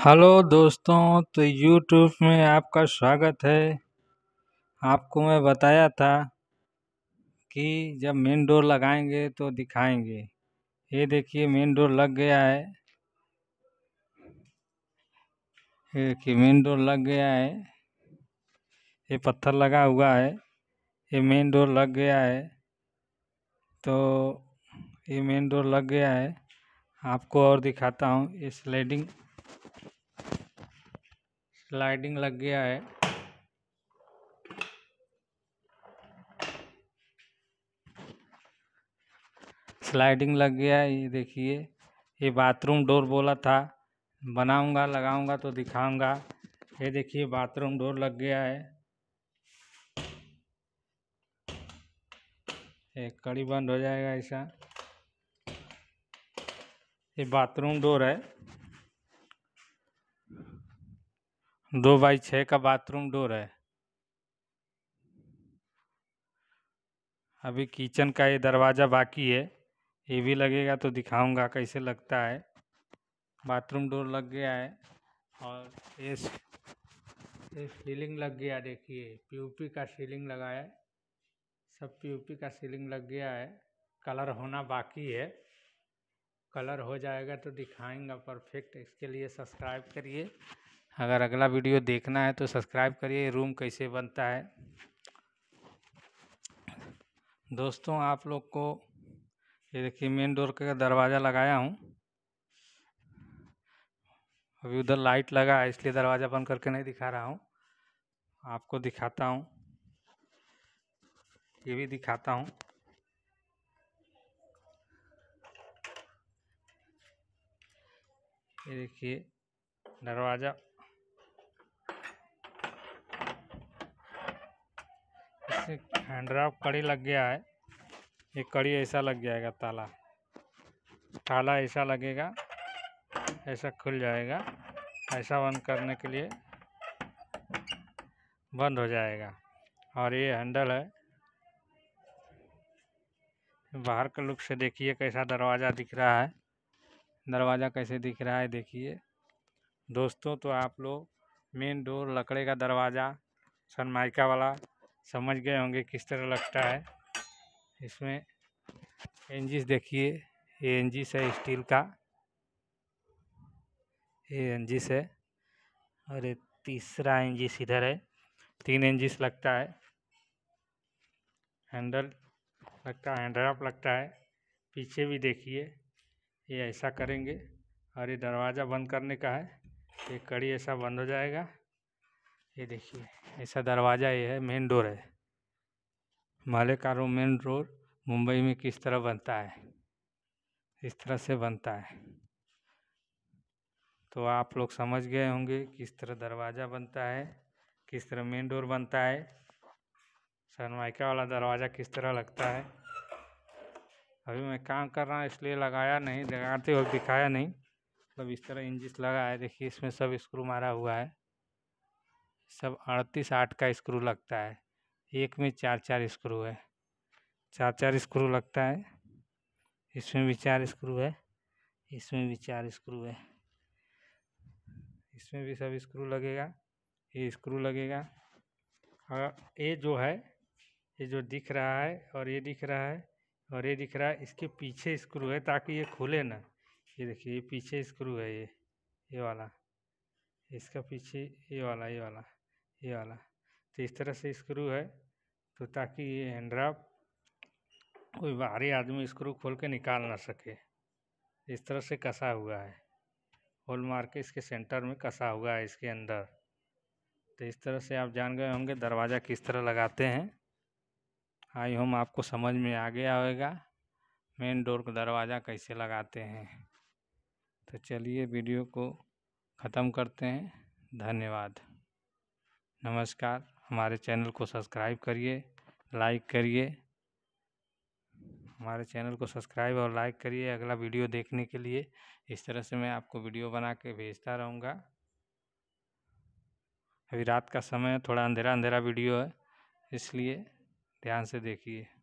hello दोस्तों तो YouTube में आपका स्वागत है आपको मैं बताया था कि जब मेन डोर लगाएंगे तो दिखाएंगे ये देखिए मेन डोर लग गया है ये देखिए मेन डोर लग गया है ये पत्थर लगा हुआ है ये मेन डोर लग गया है तो ये मेन डोर लग गया है आपको और दिखाता हूँ ये स्लाइडिंग स्लाइडिंग लग गया है स्लाइडिंग लग गया है ये देखिए ये बाथरूम डोर बोला था बनाऊंगा लगाऊंगा तो दिखाऊंगा ये देखिए बाथरूम डोर लग गया है ये कड़ी बंद हो जाएगा ऐसा ये बाथरूम डोर है दो बाई छः का बाथरूम डोर है अभी किचन का ये दरवाज़ा बाकी है ये भी लगेगा तो दिखाऊंगा कैसे लगता है बाथरूम डोर लग गया है और एस ये सीलिंग लग गया देखिए पीओपी का सीलिंग लगाया है सब पीओपी का सीलिंग लग गया है कलर होना बाकी है कलर हो जाएगा तो दिखाएंगा परफेक्ट इसके लिए सब्सक्राइब करिए अगर अगला वीडियो देखना है तो सब्सक्राइब करिए रूम कैसे बनता है दोस्तों आप लोग को ये देखिए मेन डोर का दरवाज़ा लगाया हूँ अभी उधर लाइट लगा है इसलिए दरवाज़ा बंद करके नहीं दिखा रहा हूँ आपको दिखाता हूँ ये भी दिखाता हूँ ये देखिए दरवाज़ा एक हैंड्राफ कड़ी लग गया है ये कड़ी ऐसा लग जाएगा ताला ताला ऐसा लगेगा ऐसा खुल जाएगा ऐसा बंद करने के लिए बंद हो जाएगा और ये हैंडल है बाहर के लुक से देखिए कैसा दरवाज़ा दिख रहा है दरवाज़ा कैसे दिख रहा है देखिए दोस्तों तो आप लोग मेन डोर लकड़े का दरवाज़ा सनमाइका वाला समझ गए होंगे किस तरह लगता है इसमें एंजिस देखिए ये एंजिस है स्टील का ये एंजिस है और ये तीसरा इंजिस इधर है तीन इंजिस लगता है हैंडल लगता है हैंडल लगता है पीछे भी देखिए ये ऐसा करेंगे और ये दरवाज़ा बंद करने का है ये कड़ी ऐसा बंद हो जाएगा ये देखिए ऐसा दरवाज़ा ये है मेन डोर है माले का रूम मेन डोर मुंबई में किस तरह बनता है इस तरह से बनता है तो आप लोग समझ गए होंगे किस तरह दरवाज़ा बनता है किस तरह मेन डोर बनता है सनमाइका वाला दरवाज़ा किस तरह लगता है अभी मैं काम कर रहा हूँ इसलिए लगाया नहीं लगाते वक्त दिखाया नहीं मतलब इस तरह इंजिस लगा है देखिए इसमें सब स्क्रू मारा हुआ है सब अड़तीस आठ का स्क्रू लगता है एक में चार चार स्क्रू है चार चार स्क्रू लगता है इसमें भी चार स्क्रू है इसमें भी चार स्क्रू है इसमें भी सब स्क्रू लगेगा ये स्क्रू लगेगा और ये जो है ये जो दिख रहा है और ये दिख रहा है और ये दिख रहा है इसके पीछे स्क्रू है ताकि ये खुले ना ये देखिए ये पीछे स्क्रू है ये ये वाला इसका पीछे ये वाला ये वाला ये वाला तो इस तरह से स्क्रू है तो ताकि ये हैंड्राफ कोई बाहरी आदमी स्क्रू खोल के निकाल ना सके इस तरह से कसा हुआ है होल मार के इसके सेंटर में कसा हुआ है इसके अंदर तो इस तरह से आप जान गए होंगे दरवाज़ा किस तरह लगाते हैं आई होम आपको समझ में आ गया होगा मेन डोर का दरवाज़ा कैसे लगाते हैं तो चलिए वीडियो को ख़त्म करते हैं धन्यवाद नमस्कार हमारे चैनल को सब्सक्राइब करिए लाइक करिए हमारे चैनल को सब्सक्राइब और लाइक करिए अगला वीडियो देखने के लिए इस तरह से मैं आपको वीडियो बना के भेजता रहूँगा अभी रात का समय है थोड़ा अंधेरा अंधेरा वीडियो है इसलिए ध्यान से देखिए